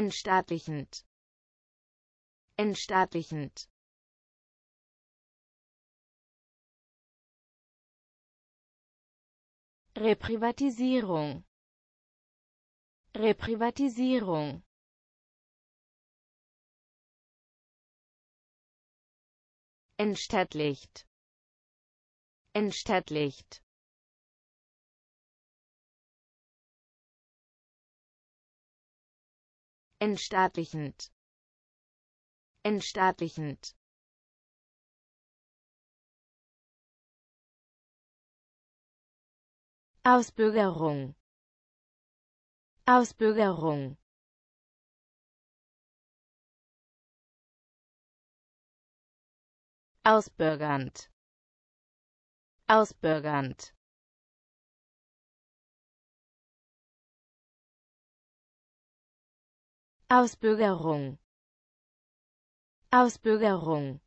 entstaatlichend entstaatlichend Reprivatisierung Reprivatisierung entstaatlicht entstaatlicht entstaatlichend entstaatlichend Ausbürgerung Ausbürgerung Ausbürgernd Ausbürgernd Ausbürgerung Ausbürgerung